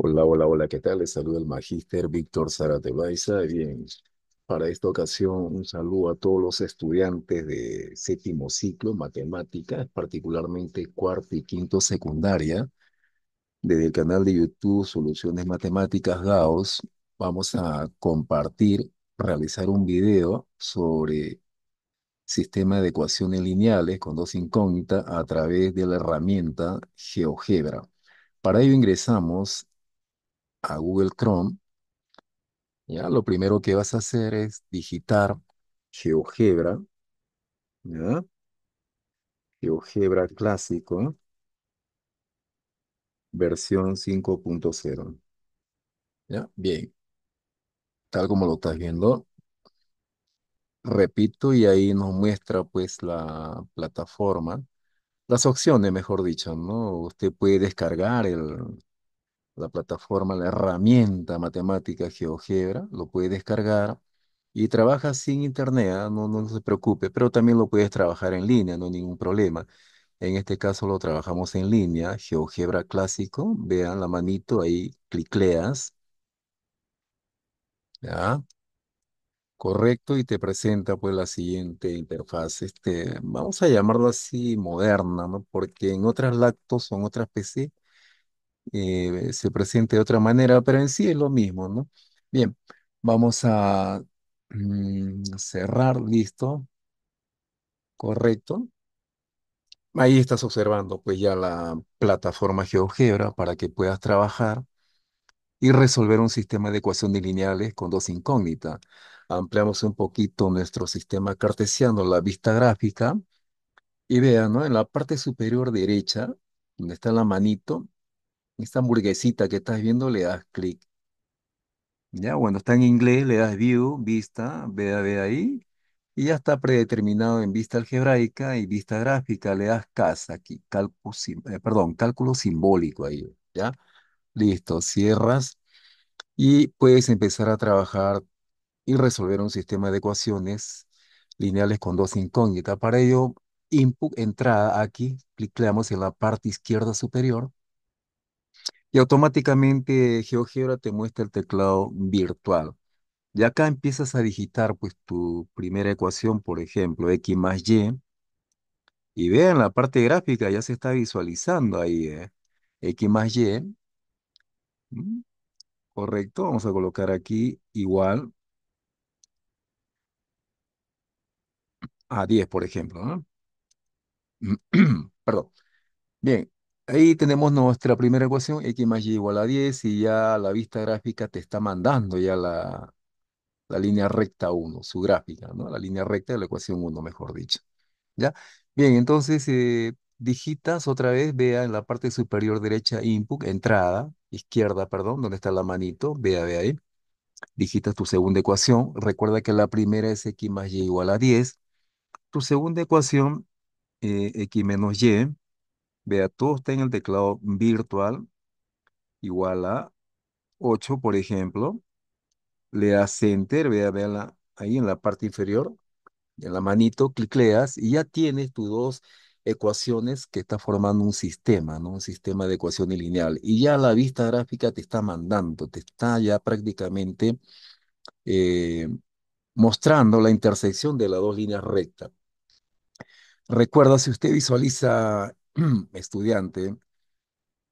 Hola, hola, hola, ¿qué tal? Les saluda el magíster Víctor Zárate Baiza. Bien, para esta ocasión un saludo a todos los estudiantes de séptimo ciclo, matemáticas, particularmente cuarto y quinto secundaria. Desde el canal de YouTube Soluciones Matemáticas GAOS vamos a compartir, realizar un video sobre sistema de ecuaciones lineales con dos incógnitas a través de la herramienta GeoGebra. Para ello ingresamos a Google Chrome, ya lo primero que vas a hacer es digitar GeoGebra, GeoGebra clásico, versión 5.0. ¿Ya? Bien. Tal como lo estás viendo. Repito, y ahí nos muestra pues la plataforma, las opciones, mejor dicho, ¿no? Usted puede descargar el, la plataforma, la herramienta matemática GeoGebra, lo puedes descargar y trabaja sin internet, ¿ah? no, no se preocupe, pero también lo puedes trabajar en línea, no hay ningún problema. En este caso lo trabajamos en línea, GeoGebra clásico, vean la manito, ahí clicleas, ¿ya? Correcto, y te presenta pues la siguiente interfaz, este, vamos a llamarlo así moderna, ¿no? Porque en otras lactos, son otras PC, eh, se presente de otra manera, pero en sí es lo mismo, ¿no? Bien, vamos a mm, cerrar, listo. Correcto. Ahí estás observando pues ya la plataforma GeoGebra para que puedas trabajar y resolver un sistema de ecuaciones lineales con dos incógnitas. Ampliamos un poquito nuestro sistema cartesiano, la vista gráfica, y vean, ¿no? En la parte superior derecha, donde está la manito, esta hamburguesita que estás viendo le das clic. Ya, bueno, está en inglés le das view, vista, vea, vea ahí. Y ya está predeterminado en vista algebraica y vista gráfica. Le das casa aquí, cálculo, eh, perdón, cálculo simbólico ahí. ¿Ya? Listo, cierras. Y puedes empezar a trabajar y resolver un sistema de ecuaciones lineales con dos incógnitas. Para ello, input entrada aquí, clicamos en la parte izquierda superior y automáticamente GeoGebra te muestra el teclado virtual. Y acá empiezas a digitar pues tu primera ecuación, por ejemplo, X más Y. Y vean, la parte gráfica ya se está visualizando ahí, ¿eh? X más Y. Correcto, vamos a colocar aquí igual a 10, por ejemplo, Perdón. Bien, Ahí tenemos nuestra primera ecuación, x más y igual a 10, y ya la vista gráfica te está mandando ya la, la línea recta 1, su gráfica, ¿no? La línea recta de la ecuación 1, mejor dicho. ¿Ya? Bien, entonces eh, digitas otra vez, vea en la parte superior derecha input, entrada, izquierda, perdón, donde está la manito, vea, vea ahí. Digitas tu segunda ecuación. Recuerda que la primera es x más y igual a 10. Tu segunda ecuación, eh, x menos y, Vea, todo está en el teclado virtual, igual a 8, por ejemplo. Le das Enter, vea, vea ahí en la parte inferior, en la manito, clicleas y ya tienes tus dos ecuaciones que está formando un sistema, ¿no? Un sistema de ecuaciones lineal. Y ya la vista gráfica te está mandando, te está ya prácticamente eh, mostrando la intersección de las dos líneas rectas. Recuerda, si usted visualiza estudiante,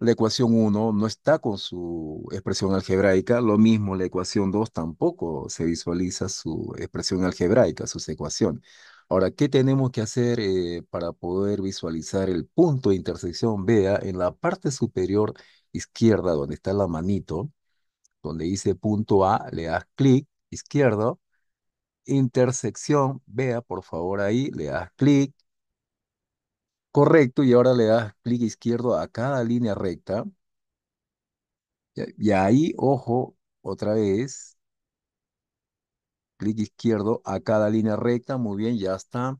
la ecuación 1 no está con su expresión algebraica, lo mismo la ecuación 2 tampoco se visualiza su expresión algebraica, sus ecuaciones. Ahora, ¿qué tenemos que hacer eh, para poder visualizar el punto de intersección Vea, en la parte superior izquierda, donde está la manito, donde dice punto A, le das clic izquierdo, intersección vea, por favor ahí, le das clic Correcto, y ahora le das clic izquierdo a cada línea recta. Y ahí, ojo, otra vez, clic izquierdo a cada línea recta. Muy bien, ya está.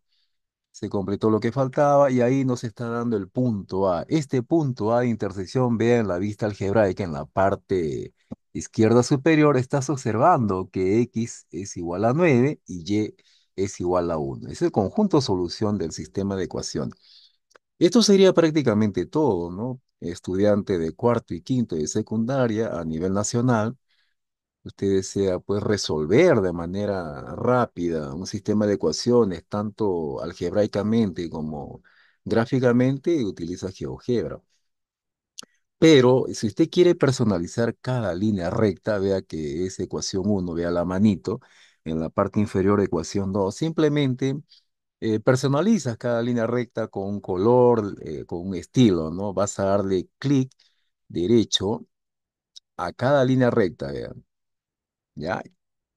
Se completó lo que faltaba y ahí nos está dando el punto A. Este punto A de intersección, vean la vista algebraica en la parte izquierda superior, estás observando que X es igual a 9 y Y es igual a 1. Es el conjunto solución del sistema de ecuación. Esto sería prácticamente todo, ¿no? Estudiante de cuarto y quinto de secundaria a nivel nacional, usted desea pues resolver de manera rápida un sistema de ecuaciones tanto algebraicamente como gráficamente, utiliza GeoGebra. Pero si usted quiere personalizar cada línea recta, vea que es ecuación 1, vea la manito, en la parte inferior ecuación 2, simplemente eh, personalizas cada línea recta con un color, eh, con un estilo, ¿no? Vas a darle clic derecho a cada línea recta, vean. ¿Ya?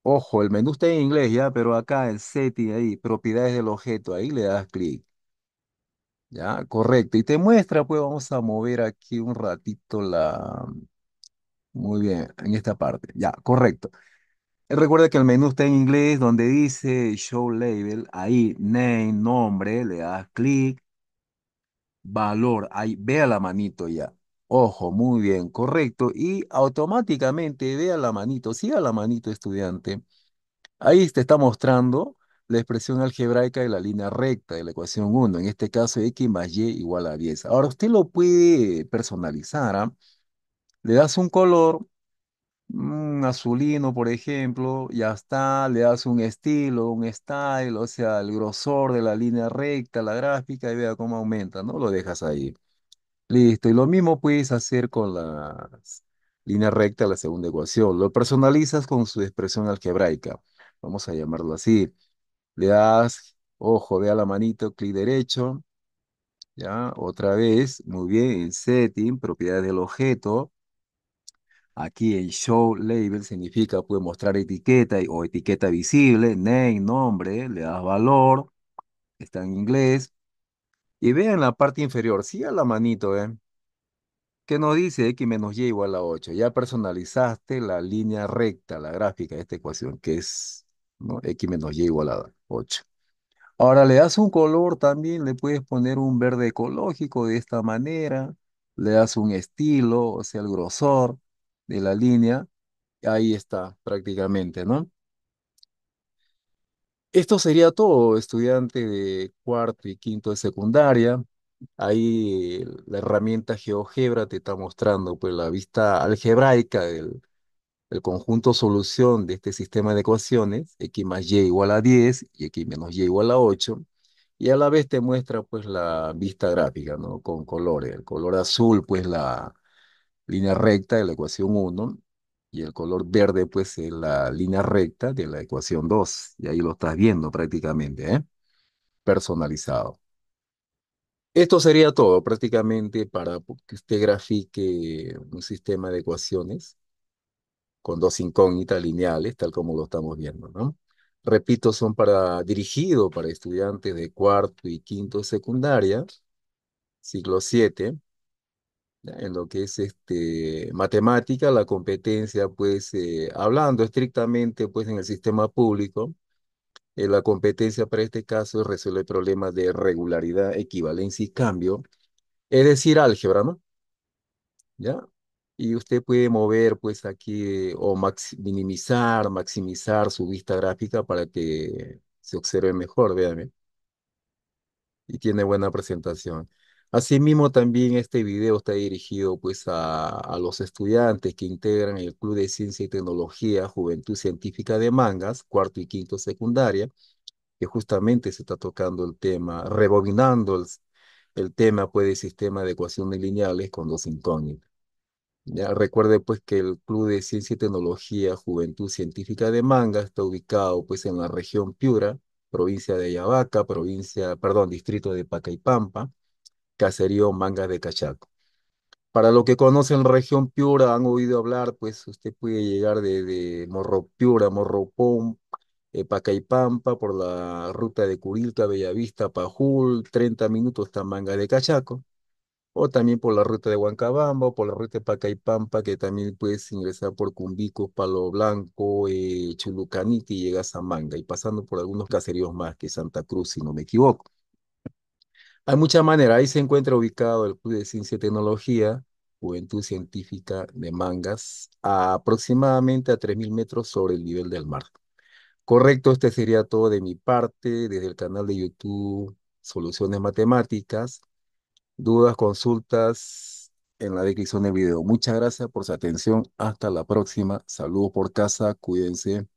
Ojo, el menú está en inglés ya, pero acá en setting ahí, propiedades del objeto, ahí le das clic. Ya, correcto. Y te muestra, pues vamos a mover aquí un ratito la... Muy bien, en esta parte. Ya, correcto. Recuerda que el menú está en inglés, donde dice Show Label, ahí, name, nombre, le das clic, valor, ahí, ve a la manito ya. Ojo, muy bien, correcto. Y automáticamente vea la manito, siga la manito estudiante. Ahí te está mostrando la expresión algebraica de la línea recta de la ecuación 1, en este caso x más y igual a 10. Ahora usted lo puede personalizar, ¿ah? le das un color, un azulino, por ejemplo, ya está, le das un estilo, un style, o sea, el grosor de la línea recta, la gráfica, y vea cómo aumenta, ¿no? Lo dejas ahí. Listo, y lo mismo puedes hacer con la línea recta, la segunda ecuación. Lo personalizas con su expresión algebraica, vamos a llamarlo así. Le das, ojo, vea la manito, clic derecho, ya, otra vez, muy bien, en setting, propiedades del objeto, Aquí el show label significa puede mostrar etiqueta o etiqueta visible, name, nombre, le das valor, está en inglés. Y vean la parte inferior, sí a la manito, ¿eh? que nos dice x menos y igual a 8. Ya personalizaste la línea recta, la gráfica de esta ecuación, que es ¿no? x menos y igual a 8. Ahora le das un color también, le puedes poner un verde ecológico de esta manera, le das un estilo, o sea, el grosor, de la línea, ahí está prácticamente, ¿no? Esto sería todo, estudiante de cuarto y quinto de secundaria. Ahí la herramienta GeoGebra te está mostrando pues, la vista algebraica del, conjunto solución de este sistema de ecuaciones, x más y igual a 10 y x menos y igual a 8, y a la vez te muestra pues, la vista gráfica ¿no? con colores. El color azul, pues la, línea recta de la ecuación 1 y el color verde pues es la línea recta de la ecuación 2. Y ahí lo estás viendo prácticamente, ¿eh? Personalizado. Esto sería todo prácticamente para que usted grafique un sistema de ecuaciones con dos incógnitas lineales, tal como lo estamos viendo, ¿no? Repito, son para dirigido para estudiantes de cuarto y quinto secundaria, ciclo 7, en lo que es este, matemática, la competencia, pues eh, hablando estrictamente pues, en el sistema público, eh, la competencia para este caso resuelve problemas de regularidad, equivalencia y cambio, es decir, álgebra, ¿no? ¿Ya? Y usted puede mover, pues aquí, eh, o minimizar, maximizar su vista gráfica para que se observe mejor, véanme. Y tiene buena presentación. Asimismo, también este video está dirigido pues, a, los estudiantes que integran el Club de Ciencia y Tecnología Juventud Científica de Mangas, cuarto y quinto secundaria, que justamente se está tocando el tema, rebobinando el, tema pues, del sistema de ecuaciones lineales con dos incógnitas. recuerde pues que el Club de Ciencia y Tecnología Juventud Científica de Mangas está ubicado pues en la región Piura, provincia de Ayabaca, provincia, perdón, distrito de Pacaypampa caserío Manga de Cachaco. Para los que conocen región Piura, han oído hablar, pues usted puede llegar de, Morro Piura, Morropón, eh, Pacaypampa, por la ruta de Curilca, Bellavista, Pajul, 30 minutos hasta Manga de Cachaco, o también por la ruta de Huancabamba, por la ruta de Pacaypampa, que también puedes ingresar por Cumbicos, Palo Blanco, eh, y llegas a Manga, y pasando por algunos caseríos más que Santa Cruz, si no me equivoco. Hay mucha manera, Ahí se encuentra ubicado el Club de Ciencia y Tecnología, Juventud Científica de Mangas, aproximadamente a 3.000 metros sobre el nivel del mar. Correcto, este sería todo de mi parte, desde el canal de YouTube Soluciones Matemáticas. Dudas, consultas en la descripción del video. Muchas gracias por su atención. Hasta la próxima. Saludos por casa. Cuídense.